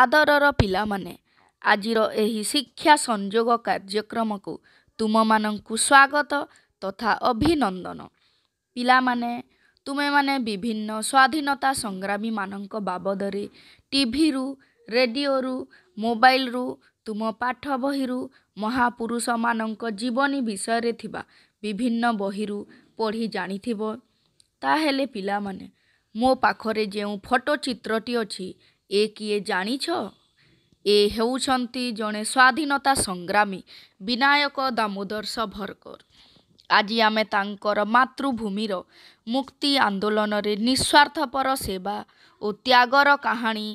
ଆଦରର ପିଲାମାନେ ଆଜିର ଏହି ଶିକ୍ଷା ସଂଯୋଗ କାର୍ଯ୍ୟକ୍ରମକୁ ତୁମମାନଙ୍କୁ ସ୍ୱାଗତ ତଥା ଅଭିନନ୍ଦନ ପିଲାମାନେ ତୁମେମାନେ ବିଭିନ୍ନ ସ୍ୱାଧୀନତା ସଂଗ୍ରାମୀମାନଙ୍କ ବାବଦରେ ଟିଭିରୁ ରେଡ଼ିଓରୁ ମୋବାଇଲରୁ ତୁମ ପାଠ ବହିରୁ ମହାପୁରୁଷମାନଙ୍କ ଜୀବନୀ ବିଷୟରେ ଥିବା ବିଭିନ୍ନ ବହିରୁ ପଢ଼ି ଜାଣିଥିବ ତାହେଲେ ପିଲାମାନେ ମୋ ପାଖରେ ଯେଉଁ ଫଟୋ ଚିତ୍ରଟି ଅଛି ଏ କିଏ ଜାଣିଛ ଏ ହେଉଛନ୍ତି ଜଣେ ସ୍ୱାଧୀନତା ସଂଗ୍ରାମୀ ବିନାୟକ ଦାମୋଦର ସଭରକର ଆଜି ଆମେ ତାଙ୍କର ମାତୃଭୂମିର ମୁକ୍ତି ଆନ୍ଦୋଳନରେ ନିଃସ୍ୱାର୍ଥପର ସେବା ଓ ତ୍ୟାଗର କାହାଣୀ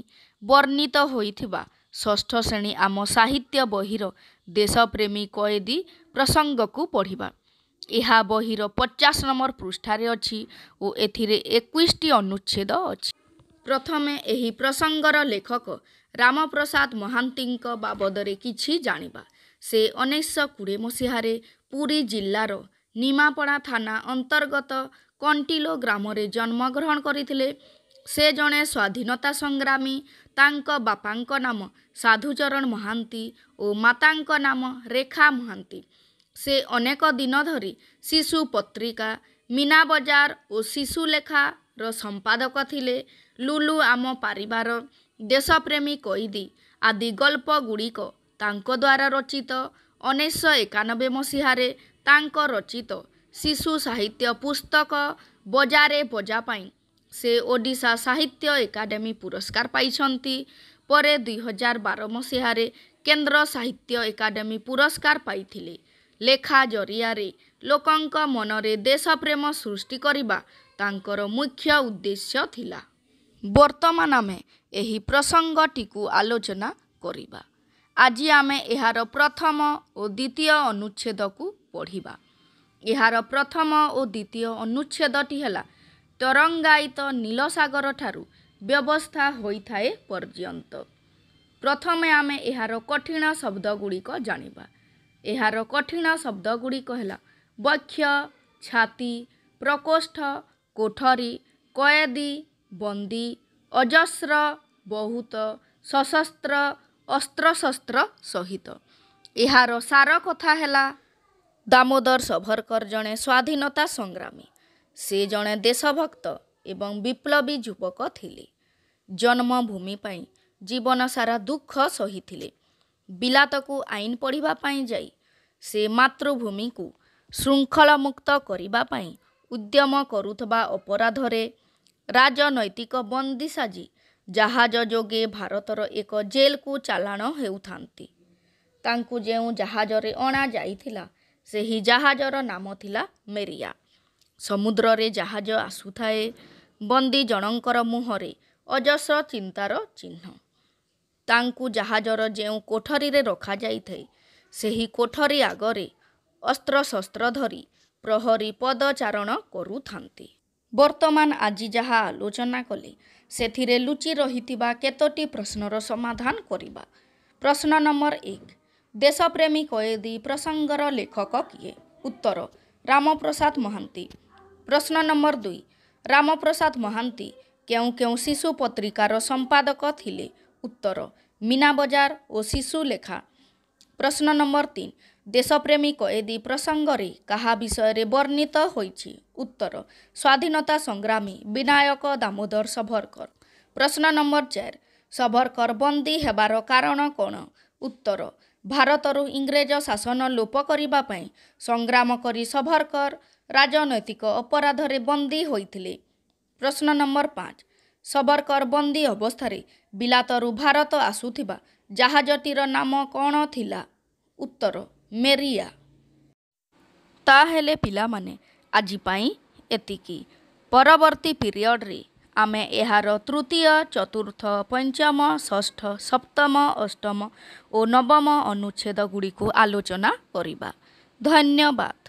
ବର୍ଣ୍ଣିତ ହୋଇଥିବା ଷଷ୍ଠ ଶ୍ରେଣୀ ଆମ ସାହିତ୍ୟ ବହିର ଦେଶପ୍ରେମୀ କଏଦୀ ପ୍ରସଙ୍ଗକୁ ପଢ଼ିବା ଏହା ବହିର ପଚାଶ ନମ୍ବର ପୃଷ୍ଠାରେ ଅଛି ଓ ଏଥିରେ ଏକୋଇଶଟି ଅନୁଚ୍ଛେଦ ଅଛି ପ୍ରଥମେ ଏହି ପ୍ରସଙ୍ଗର ଲେଖକ ରାମପ୍ରସାଦ ମହାନ୍ତିଙ୍କ ବାବଦରେ କିଛି ଜାଣିବା ସେ ଉଣେଇଶହ କୋଡ଼ିଏ ମସିହାରେ ପୁରୀ ଜିଲ୍ଲାର ନିମାପଡ଼ା ଥାନା ଅନ୍ତର୍ଗତ କଣ୍ଟିଲୋ ଗ୍ରାମରେ ଜନ୍ମଗ୍ରହଣ କରିଥିଲେ ସେ ଜଣେ ସ୍ୱାଧୀନତା ସଂଗ୍ରାମୀ ତାଙ୍କ ବାପାଙ୍କ ନାମ ସାଧୁଚରଣ ମହାନ୍ତି ଓ ମାତାଙ୍କ ନାମ ରେଖା ମହାନ୍ତି ସେ ଅନେକ ଦିନ ଧରି ଶିଶୁ ପତ୍ରିକା ବଜାର ଓ ଶିଶୁ ଲେଖା ର ସମ୍ପାଦକ ଥିଲେ ଲୁଲୁ ଆମ ପାରିବାର ଦେଶପ୍ରେମୀ କଇଦି ଆଦି ଗଳ୍ପଗୁଡ଼ିକ ତାଙ୍କ ଦ୍ୱାରା ରଚିତ ଉଣେଇଶହ ଏକାନବେ ମସିହାରେ ତାଙ୍କ ରଚିତ ଶିଶୁ ସାହିତ୍ୟ ପୁସ୍ତକ ବଜାରେ ବଜା ପାଇଁ ସେ ଓଡ଼ିଶା ସାହିତ୍ୟ ଏକାଡେମୀ ପୁରସ୍କାର ପାଇଛନ୍ତି ପରେ ଦୁଇ ହଜାର ବାର ମସିହାରେ କେନ୍ଦ୍ର ସାହିତ୍ୟ ଏକାଡେମୀ ପୁରସ୍କାର ପାଇଥିଲେ ଲେଖା ଜରିଆରେ ଲୋକଙ୍କ ମନରେ ଦେଶପ୍ରେମ ସୃଷ୍ଟି କରିବା ତାଙ୍କର ମୁଖ୍ୟ ଉଦ୍ଦେଶ୍ୟ ଥିଲା ବର୍ତ୍ତମାନ ଆମେ ଏହି ପ୍ରସଙ୍ଗଟିକୁ ଆଲୋଚନା କରିବା ଆଜି ଆମେ ଏହାର ପ୍ରଥମ ଓ ଦ୍ୱିତୀୟ ଅନୁଚ୍ଛେଦକୁ ପଢ଼ିବା ଏହାର ପ୍ରଥମ ଓ ଦ୍ୱିତୀୟ ଅନୁଚ୍ଛେଦଟି ହେଲା ତରଙ୍ଗାୟିତ ନୀଳସାଗର ଠାରୁ ବ୍ୟବସ୍ଥା ହୋଇଥାଏ ପର୍ଯ୍ୟନ୍ତ ପ୍ରଥମେ ଆମେ ଏହାର କଠିନ ଶବ୍ଦ ଗୁଡ଼ିକ ଜାଣିବା ଏହାର କଠିନ ଶବ୍ଦ ଗୁଡ଼ିକ ହେଲା ବକ୍ଷ ଛାତି ପ୍ରକୋଷ୍ଠ କୋଠରୀ କଏଦୀ ବନ୍ଦୀ ଅଜସ୍ର ବହୁତ ସଶସ୍ତ୍ର ଅସ୍ତ୍ରଶସ୍ତ୍ର ସହିତ ଏହାର ସାର କଥା ହେଲା ଦାମୋଦର ସଭରକର ଜଣେ ସ୍ୱାଧୀନତା ସଂଗ୍ରାମୀ ସେ ଜଣେ ଦେଶଭକ୍ତ ଏବଂ ବିପ୍ଲବୀ ଯୁବକ ଥିଲେ ଜନ୍ମଭୂମି ପାଇଁ ଜୀବନ ସାରା ଦୁଃଖ ସହିଥିଲେ ବିଲାତକୁ ଆଇନ ପଢ଼ିବା ପାଇଁ ଯାଇ ସେ ମାତୃଭୂମିକୁ ଶୃଙ୍ଖଳମୁକ୍ତ କରିବା ପାଇଁ ଉଦ୍ୟମ କରୁଥିବା ଅପରାଧରେ ରାଜନୈତିକ ବନ୍ଦୀ ସାଜି ଜାହାଜ ଯୋଗେ ଭାରତର ଏକ ଜେଲ୍କୁ ଚାଲାଣ ହେଉଥାନ୍ତି ତାଙ୍କୁ ଯେଉଁ ଜାହାଜରେ ଅଣାଯାଇଥିଲା ସେହି ଜାହାଜର ନାମ ଥିଲା ମେରିଆ ସମୁଦ୍ରରେ ଜାହାଜ ଆସୁଥାଏ ବନ୍ଦୀ ଜଣଙ୍କର ମୁହଁରେ ଅଜସ୍ର ଚିନ୍ତାର ଚିହ୍ନ ତାଙ୍କୁ ଜାହାଜର ଯେଉଁ କୋଠରୀରେ ରଖାଯାଇଥାଏ ସେହି କୋଠରୀ ଆଗରେ ଅସ୍ତ୍ରଶସ୍ତ୍ର ଧରି ପ୍ରହରୀ ପଦଚାରଣ କରୁଥାନ୍ତି ବର୍ତ୍ତମାନ ଆଜି ଯାହା ଆଲୋଚନା କଲେ ସେଥିରେ ଲୁଚି ରହିଥିବା କେତୋଟି ପ୍ରଶ୍ନର ସମାଧାନ କରିବା ପ୍ରଶ୍ନ ନମ୍ବର ଏକ ଦେଶପ୍ରେମୀ କଏଦୀ ପ୍ରସଙ୍ଗର ଲେଖକ କିଏ ଉତ୍ତର ରାମପ୍ରସାଦ ମହାନ୍ତି ପ୍ରଶ୍ନ ନମ୍ବର ଦୁଇ ରାମପ୍ରସାଦ ମହାନ୍ତି କେଉଁ କେଉଁ ଶିଶୁ ପତ୍ରିକାର ସମ୍ପାଦକ ଥିଲେ ଉତ୍ତର ବଜାର ଓ ଶିଶୁ ଲେଖା ପ୍ରଶ୍ନ ନମ୍ବର ତିନି ଦେଶପ୍ରେମୀଙ୍କ ଏଦି ପ୍ରସଙ୍ଗରେ କାହା ବିଷୟରେ ବର୍ଣ୍ଣିତ ହୋଇଛି ଉତ୍ତର ସ୍ୱାଧୀନତା ସଂଗ୍ରାମୀ ବିନାୟକ ଦାମୋଦର ସଭରକର ପ୍ରଶ୍ନ ନମ୍ବର ଚାରି ସଭରକର ବନ୍ଦୀ ହେବାର କାରଣ କ'ଣ ଉତ୍ତର ଭାରତରୁ ଇଂରେଜ ଶାସନ ଲୋପ କରିବା ପାଇଁ ସଂଗ୍ରାମ କରି ସଭରକର ରାଜନୈତିକ ଅପରାଧରେ ବନ୍ଦୀ ହୋଇଥିଲେ ପ୍ରଶ୍ନ ନମ୍ବର ପାଞ୍ଚ ସବରକର ବନ୍ଦୀ ଅବସ୍ଥାରେ ବିଲାତରୁ ଭାରତ ଆସୁଥିବା ଜାହାଜଟିର ନାମ କ'ଣ ଥିଲା ଉତ୍ତର ମେରିଆ ତାହେଲେ ପିଲାମାନେ ଆଜି ପାଇଁ ଏତିକି ପରବର୍ତ୍ତୀ ପିରିୟଡ଼ରେ ଆମେ ଏହାର ତୃତୀୟ ଚତୁର୍ଥ ପଞ୍ଚମ ଷଷ୍ଠ ସପ୍ତମ ଅଷ୍ଟମ ଓ ନବମ ଅନୁଚ୍ଛେଦ ଗୁଡ଼ିକୁ ଆଲୋଚନା କରିବା ଧନ୍ୟବାଦ